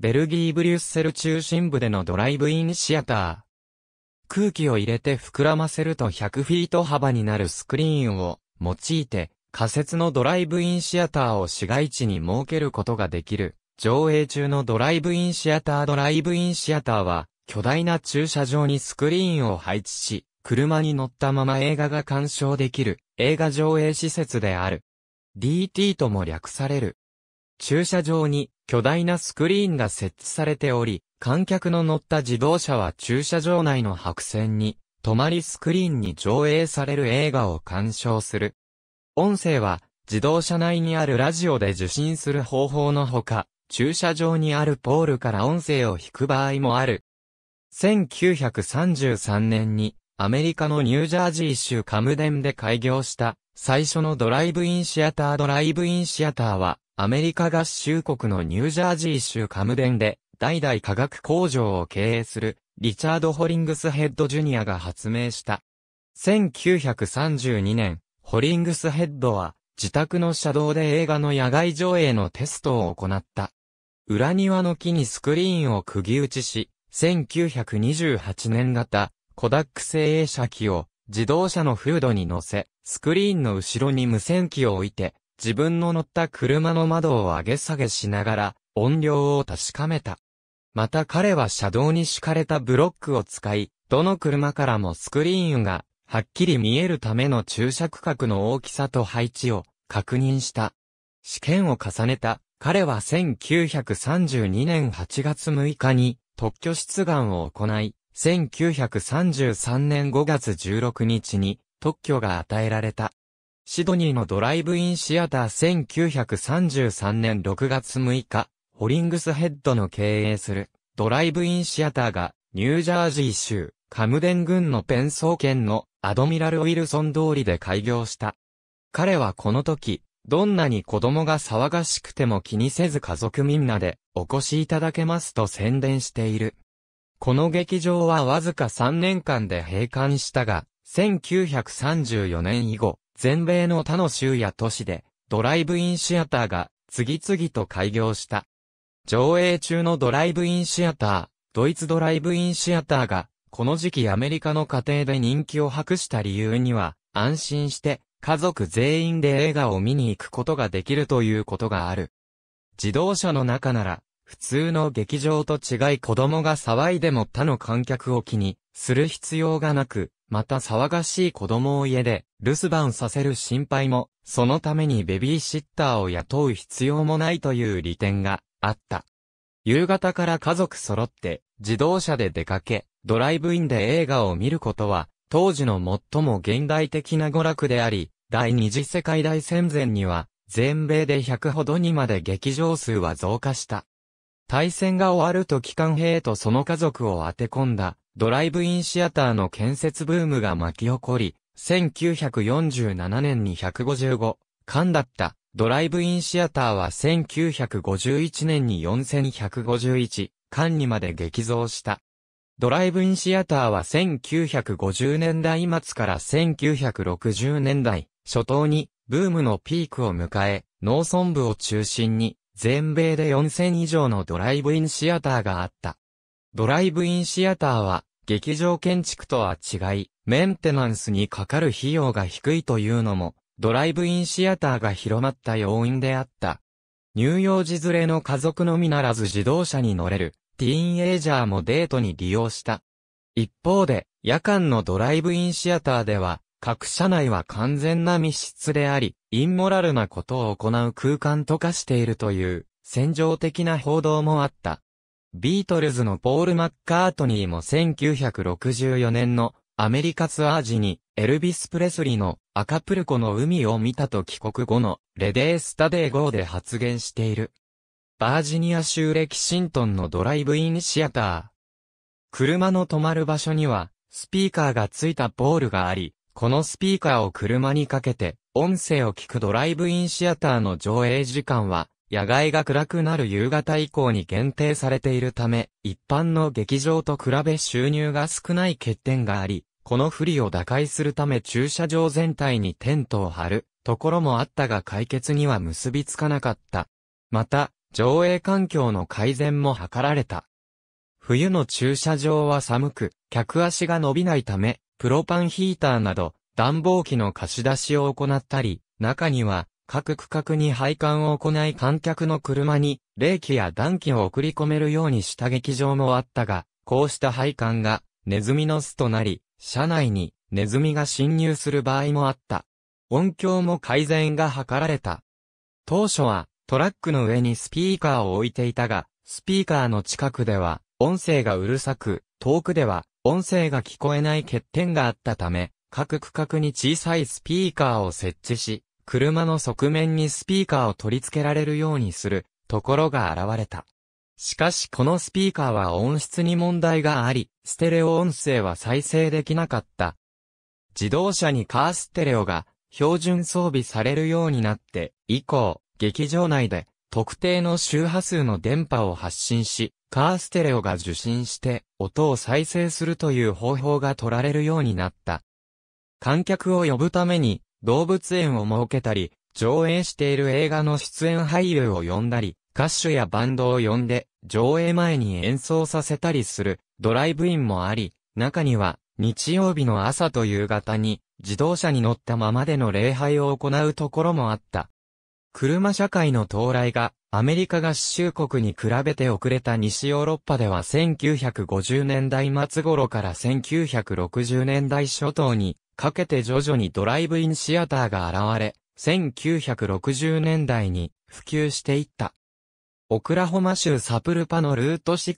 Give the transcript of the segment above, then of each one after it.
ベルギー・ブリュッセル中心部でのドライブインシアター。空気を入れて膨らませると100フィート幅になるスクリーンを用いて仮設のドライブインシアターを市街地に設けることができる。上映中のドライブインシアタードライブインシアターは巨大な駐車場にスクリーンを配置し、車に乗ったまま映画が鑑賞できる映画上映施設である。DT とも略される。駐車場に巨大なスクリーンが設置されており、観客の乗った自動車は駐車場内の白線に、止まりスクリーンに上映される映画を鑑賞する。音声は、自動車内にあるラジオで受信する方法のほか、駐車場にあるポールから音声を引く場合もある。1933年に、アメリカのニュージャージー州カムデンで開業した、最初のドライブインシアタードライブインシアターは、アメリカ合衆国のニュージャージー州カムデンで、代々化学工場を経営する、リチャード・ホリングスヘッド・ジュニアが発明した。1932年、ホリングスヘッドは、自宅の車道で映画の野外上映のテストを行った。裏庭の木にスクリーンを釘打ちし、1928年型、コダック製映写機を自動車のフードに乗せ、スクリーンの後ろに無線機を置いて、自分の乗った車の窓を上げ下げしながら、音量を確かめた。また彼は車道に敷かれたブロックを使い、どの車からもスクリーンが、はっきり見えるための注釈角の大きさと配置を確認した。試験を重ねた、彼は1932年8月6日に特許出願を行い、1933年5月16日に特許が与えられた。シドニーのドライブインシアター1933年6月6日、ホリングスヘッドの経営するドライブインシアターがニュージャージー州カムデン郡のペンソー県のアドミラル・ウィルソン通りで開業した。彼はこの時、どんなに子供が騒がしくても気にせず家族みんなでお越しいただけますと宣伝している。この劇場はわずか3年間で閉館したが、1934年以後、全米の他の州や都市で、ドライブインシアターが、次々と開業した。上映中のドライブインシアター、ドイツドライブインシアターが、この時期アメリカの家庭で人気を博した理由には、安心して、家族全員で映画を見に行くことができるということがある。自動車の中なら、普通の劇場と違い子供が騒いでも他の観客を気にする必要がなく、また騒がしい子供を家で留守番させる心配も、そのためにベビーシッターを雇う必要もないという利点があった。夕方から家族揃って自動車で出かけ、ドライブインで映画を見ることは、当時の最も現代的な娯楽であり、第二次世界大戦前には、全米で100ほどにまで劇場数は増加した。対戦が終わると機関兵とその家族を当て込んだドライブインシアターの建設ブームが巻き起こり、1947年に155館だったドライブインシアターは1951年に4151館にまで激増した。ドライブインシアターは1950年代末から1960年代初頭にブームのピークを迎え、農村部を中心に全米で4000以上のドライブインシアターがあった。ドライブインシアターは劇場建築とは違い、メンテナンスにかかる費用が低いというのも、ドライブインシアターが広まった要因であった。乳幼児連れの家族のみならず自動車に乗れる、ティーンエイジャーもデートに利用した。一方で、夜間のドライブインシアターでは、各社内は完全な密室であり、インモラルなことを行う空間と化しているという、戦場的な報道もあった。ビートルズのポール・マッカートニーも1964年のアメリカツアー時にエルビス・プレスリーのアカプルコの海を見たと帰国後のレデースタデー号で発言している。バージニア州レキシントンのドライブインシアター。車の止まる場所にはスピーカーがついたポールがあり、このスピーカーを車にかけて音声を聞くドライブインシアターの上映時間は野外が暗くなる夕方以降に限定されているため、一般の劇場と比べ収入が少ない欠点があり、この不利を打開するため駐車場全体にテントを張るところもあったが解決には結びつかなかった。また、上映環境の改善も図られた。冬の駐車場は寒く、客足が伸びないため、プロパンヒーターなど、暖房機の貸し出しを行ったり、中には、各区画に配管を行い観客の車に冷気や暖気を送り込めるようにした劇場もあったが、こうした配管がネズミの巣となり、車内にネズミが侵入する場合もあった。音響も改善が図られた。当初はトラックの上にスピーカーを置いていたが、スピーカーの近くでは音声がうるさく、遠くでは音声が聞こえない欠点があったため、各区画に小さいスピーカーを設置し、車の側面にスピーカーを取り付けられるようにするところが現れた。しかしこのスピーカーは音質に問題があり、ステレオ音声は再生できなかった。自動車にカーステレオが標準装備されるようになって以降、劇場内で特定の周波数の電波を発信し、カーステレオが受信して音を再生するという方法が取られるようになった。観客を呼ぶために動物園を設けたり、上映している映画の出演俳優を呼んだり、歌手やバンドを呼んで、上映前に演奏させたりするドライブインもあり、中には日曜日の朝と夕方に自動車に乗ったままでの礼拝を行うところもあった。車社会の到来がアメリカ合衆国に比べて遅れた西ヨーロッパでは1950年代末頃から1960年代初頭にかけて徐々にドライブインシアターが現れ、1960年代に普及していった。オクラホマ州サプルパのルート6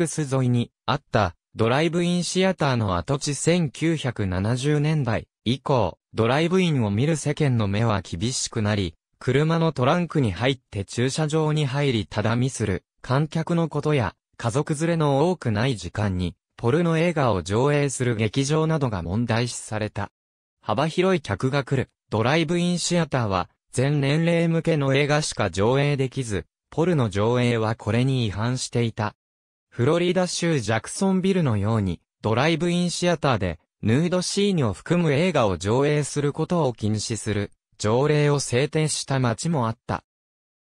6沿いにあったドライブインシアターの跡地1970年代以降、ドライブインを見る世間の目は厳しくなり、車のトランクに入って駐車場に入りただ見する観客のことや家族連れの多くない時間にポルノ映画を上映する劇場などが問題視された。幅広い客が来る、ドライブインシアターは、全年齢向けの映画しか上映できず、ポルの上映はこれに違反していた。フロリダ州ジャクソンビルのように、ドライブインシアターで、ヌードシーンを含む映画を上映することを禁止する、条例を制定した町もあった。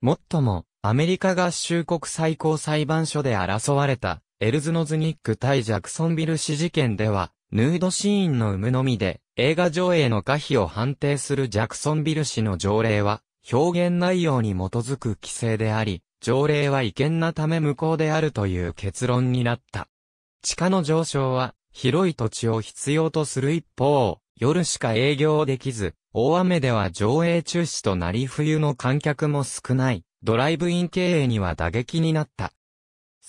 もっとも、アメリカ合衆国最高裁判所で争われた、エルズノズニック対ジャクソンビル氏事件では、ヌードシーンの有無のみで、映画上映の可否を判定するジャクソンビル氏の条例は、表現内容に基づく規制であり、条例は違憲なため無効であるという結論になった。地価の上昇は、広い土地を必要とする一方、夜しか営業できず、大雨では上映中止となり冬の観客も少ない、ドライブイン経営には打撃になった。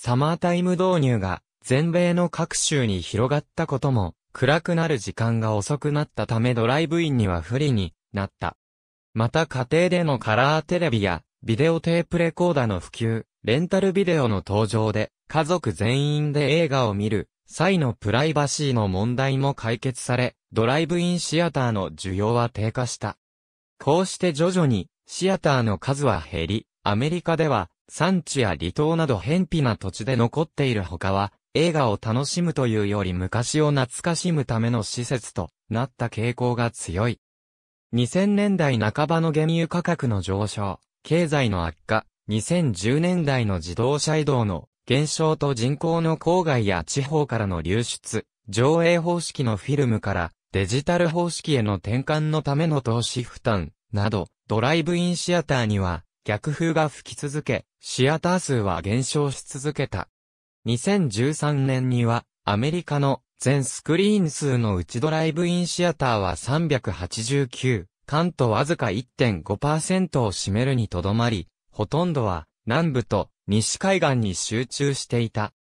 サマータイム導入が全米の各州に広がったことも、暗くなる時間が遅くなったためドライブインには不利になった。また家庭でのカラーテレビやビデオテープレコーダーの普及、レンタルビデオの登場で家族全員で映画を見る際のプライバシーの問題も解決され、ドライブインシアターの需要は低下した。こうして徐々にシアターの数は減り、アメリカでは産地や離島など偏僻な土地で残っている他は、映画を楽しむというより昔を懐かしむための施設となった傾向が強い。2000年代半ばの原油価格の上昇、経済の悪化、2010年代の自動車移動の減少と人口の郊外や地方からの流出、上映方式のフィルムからデジタル方式への転換のための投資負担など、ドライブインシアターには逆風が吹き続け、シアター数は減少し続けた。2013年には、アメリカの全スクリーン数のうちドライブインシアターは389、関東わずか1.5%を占めるにとどまり、ほとんどは南部と西海岸に集中していた。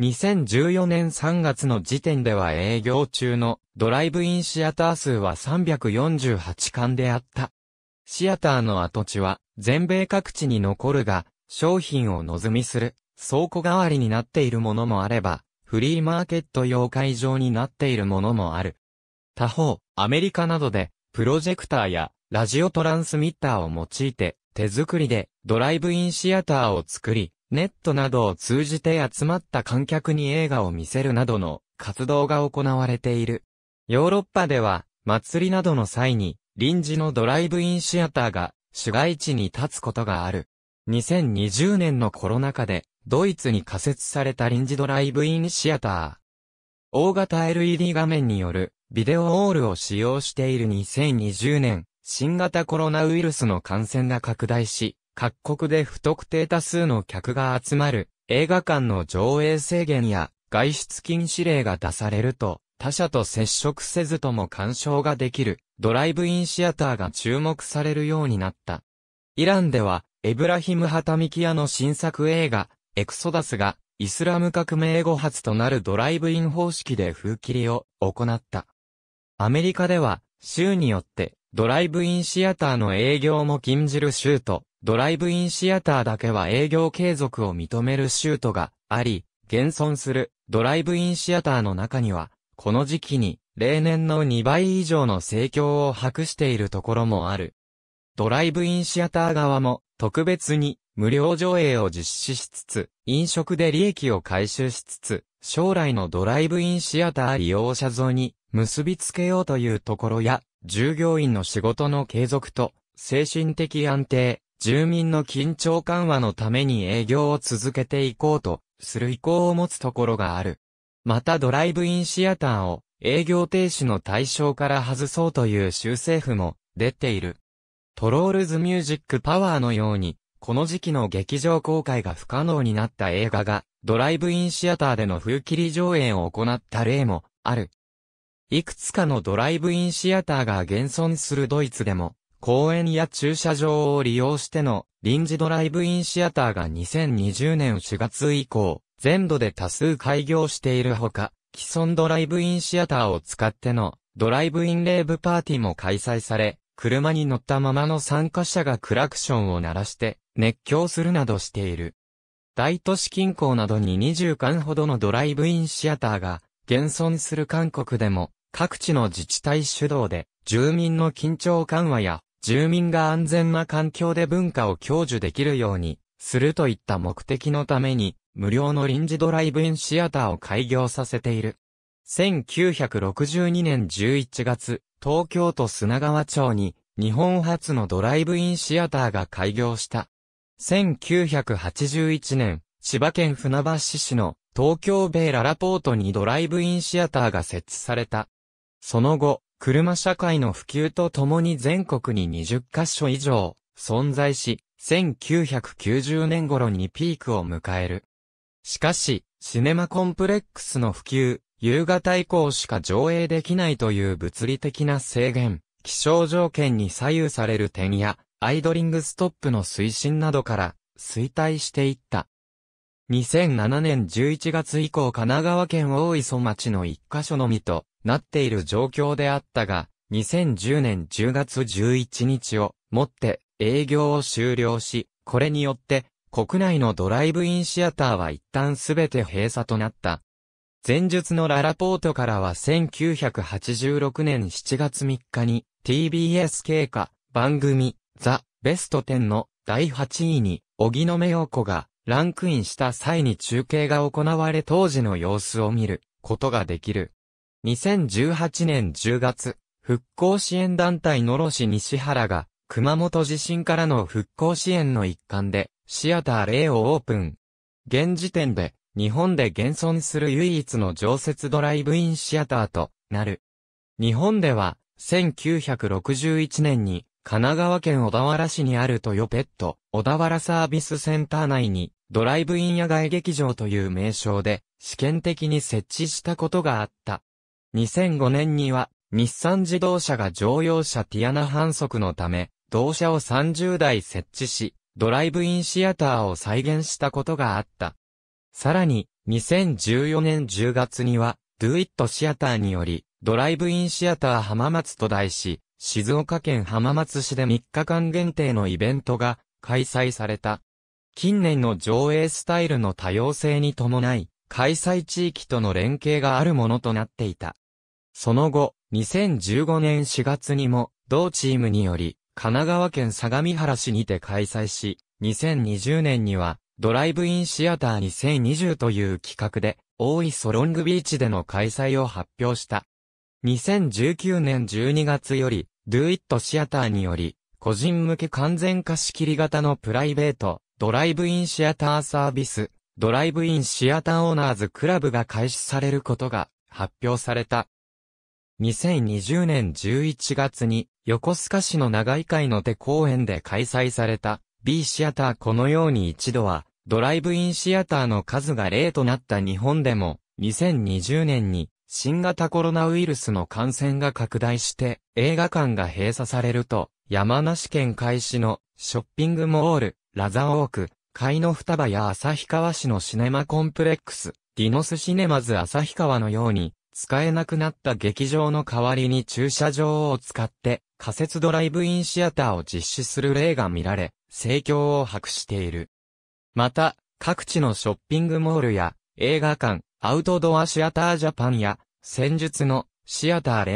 2014年3月の時点では営業中のドライブインシアター数は348館であった。シアターの跡地は全米各地に残るが、商品を望みする、倉庫代わりになっているものもあれば、フリーマーケット用会場になっているものもある。他方、アメリカなどで、プロジェクターやラジオトランスミッターを用いて、手作りでドライブインシアターを作り、ネットなどを通じて集まった観客に映画を見せるなどの活動が行われている。ヨーロッパでは、祭りなどの際に、臨時のドライブインシアターが市街地に立つことがある。2020年のコロナ禍で、ドイツに仮設された臨時ドライブインシアター。大型 LED 画面によるビデオオールを使用している2020年、新型コロナウイルスの感染が拡大し、各国で不特定多数の客が集まる映画館の上映制限や外出禁止令が出されると、他者と接触せずとも鑑賞ができるドライブインシアターが注目されるようになった。イランでは、エブラヒム・ハタミキアの新作映画、エクソダスが、イスラム革命後発となるドライブイン方式で風切りを行った。アメリカでは、州によって、ドライブインシアターの営業も禁じる州と、ドライブインシアターだけは営業継続を認める州都があり、現存するドライブインシアターの中には、この時期に例年の2倍以上の盛況を博しているところもある。ドライブインシアター側も特別に無料上映を実施しつつ、飲食で利益を回収しつつ、将来のドライブインシアター利用者像に結びつけようというところや、従業員の仕事の継続と、精神的安定、住民の緊張緩和のために営業を続けていこうと、する意向を持つところがある。またドライブインシアターを営業停止の対象から外そうという州政府も出ている。トロールズミュージックパワーのように、この時期の劇場公開が不可能になった映画が、ドライブインシアターでの風切り上演を行った例もある。いくつかのドライブインシアターが現存するドイツでも、公園や駐車場を利用しての臨時ドライブインシアターが2020年4月以降、全土で多数開業しているほか、既存ドライブインシアターを使ってのドライブインレーブパーティーも開催され、車に乗ったままの参加者がクラクションを鳴らして熱狂するなどしている。大都市近郊などに20間ほどのドライブインシアターが現存する韓国でも各地の自治体主導で住民の緊張緩和や住民が安全な環境で文化を享受できるようにするといった目的のために無料の臨時ドライブインシアターを開業させている。1962年11月、東京都砂川町に日本初のドライブインシアターが開業した。1981年、千葉県船橋市の東京米ララポートにドライブインシアターが設置された。その後、車社会の普及とともに全国に20カ所以上存在し、1990年頃にピークを迎える。しかし、シネマコンプレックスの普及、夕方以降しか上映できないという物理的な制限、気象条件に左右される点や、アイドリングストップの推進などから、衰退していった。2007年11月以降神奈川県大磯町の一箇所のみとなっている状況であったが、2010年10月11日をもって営業を終了し、これによって国内のドライブインシアターは一旦すべて閉鎖となった。前述のララポートからは1986年7月3日に TBS 経過番組ザ・ベスト10の第8位に荻野目洋子がランクインした際に中継が行われ当時の様子を見ることができる。2018年10月、復興支援団体のろし西原が熊本地震からの復興支援の一環でシアター例をオープン。現時点で、日本で現存する唯一の常設ドライブインシアターとなる。日本では、1961年に、神奈川県小田原市にあるトヨペット、小田原サービスセンター内に、ドライブイン野外劇場という名称で、試験的に設置したことがあった。2005年には、日産自動車が乗用車ティアナ反則のため、同社を30台設置し、ドライブインシアターを再現したことがあった。さらに、2014年10月には、ドゥイットシアターにより、ドライブインシアター浜松と題し、静岡県浜松市で3日間限定のイベントが開催された。近年の上映スタイルの多様性に伴い、開催地域との連携があるものとなっていた。その後、2015年4月にも、同チームにより、神奈川県相模原市にて開催し、2020年には、ドライブインシアター2020という企画で、大磯ロングビーチでの開催を発表した。2019年12月より、ドゥイットシアターにより、個人向け完全貸し切り型のプライベート、ドライブインシアターサービス、ドライブインシアターオーナーズクラブが開始されることが発表された。2020年11月に横須賀市の長井会の手公園で開催された B シアターこのように一度はドライブインシアターの数が例となった日本でも2020年に新型コロナウイルスの感染が拡大して映画館が閉鎖されると山梨県海市のショッピングモールラザオーク海の双葉や旭川市のシネマコンプレックスディノスシネマズ旭川のように使えなくなった劇場の代わりに駐車場を使って仮設ドライブインシアターを実施する例が見られ、盛況を博している。また、各地のショッピングモールや映画館、アウトドアシアタージャパンや戦術のシアターレ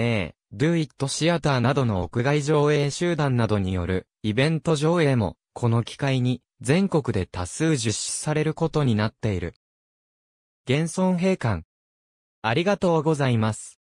ー、ドゥイットシアターなどの屋外上映集団などによるイベント上映もこの機会に全国で多数実施されることになっている。現存閉館、ありがとうございます。